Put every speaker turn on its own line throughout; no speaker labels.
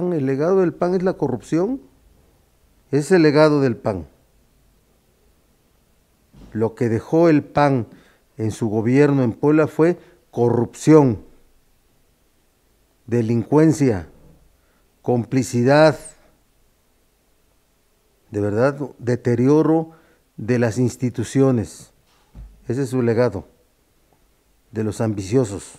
el legado del PAN es la corrupción, es el legado del PAN. Lo que dejó el PAN en su gobierno en Puebla fue corrupción, delincuencia, complicidad, de verdad, deterioro de las instituciones. Ese es su legado, de los ambiciosos.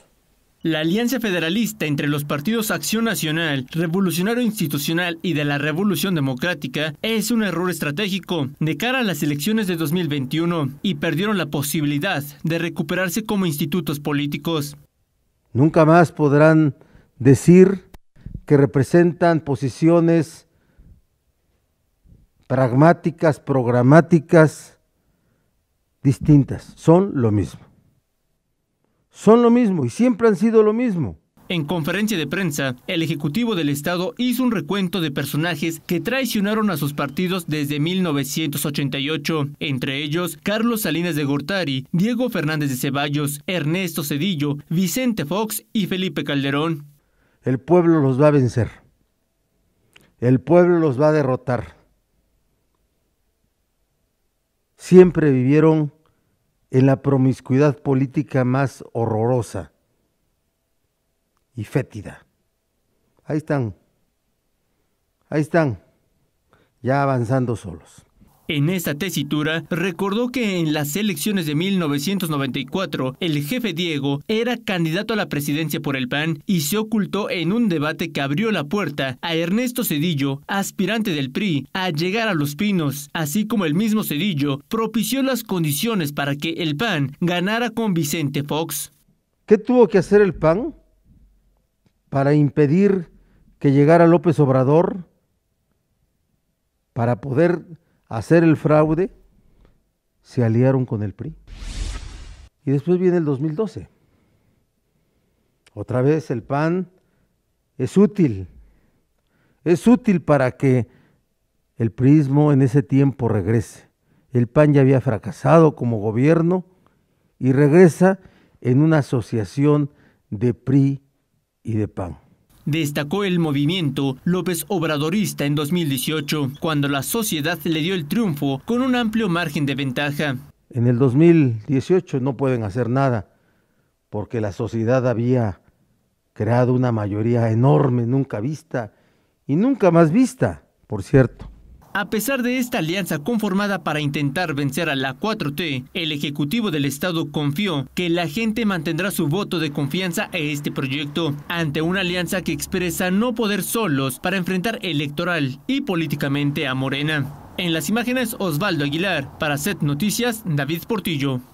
La alianza federalista entre los partidos Acción Nacional, Revolucionario Institucional y de la Revolución Democrática es un error estratégico de cara a las elecciones de 2021 y perdieron la posibilidad de recuperarse como institutos políticos.
Nunca más podrán decir que representan posiciones pragmáticas, programáticas, distintas. Son lo mismo son lo mismo y siempre han sido lo mismo.
En conferencia de prensa, el Ejecutivo del Estado hizo un recuento de personajes que traicionaron a sus partidos desde 1988, entre ellos Carlos Salinas de Gortari, Diego Fernández de Ceballos, Ernesto Cedillo, Vicente Fox y Felipe Calderón.
El pueblo los va a vencer. El pueblo los va a derrotar. Siempre vivieron en la promiscuidad política más horrorosa y fétida. Ahí están, ahí están, ya avanzando solos.
En esta tesitura, recordó que en las elecciones de 1994, el jefe Diego era candidato a la presidencia por el PAN y se ocultó en un debate que abrió la puerta a Ernesto Cedillo, aspirante del PRI, a llegar a Los Pinos, así como el mismo Cedillo propició las condiciones para que el PAN ganara con Vicente Fox.
¿Qué tuvo que hacer el PAN para impedir que llegara López Obrador para poder hacer el fraude, se aliaron con el PRI. Y después viene el 2012. Otra vez el PAN es útil. Es útil para que el prismo en ese tiempo regrese. El PAN ya había fracasado como gobierno y regresa en una asociación de PRI y de PAN.
Destacó el movimiento López Obradorista en 2018, cuando la sociedad le dio el triunfo con un amplio margen de ventaja.
En el 2018 no pueden hacer nada, porque la sociedad había creado una mayoría enorme, nunca vista y nunca más vista, por cierto.
A pesar de esta alianza conformada para intentar vencer a la 4T, el Ejecutivo del Estado confió que la gente mantendrá su voto de confianza a este proyecto, ante una alianza que expresa no poder solos para enfrentar electoral y políticamente a Morena. En las imágenes, Osvaldo Aguilar. Para Set Noticias, David Portillo.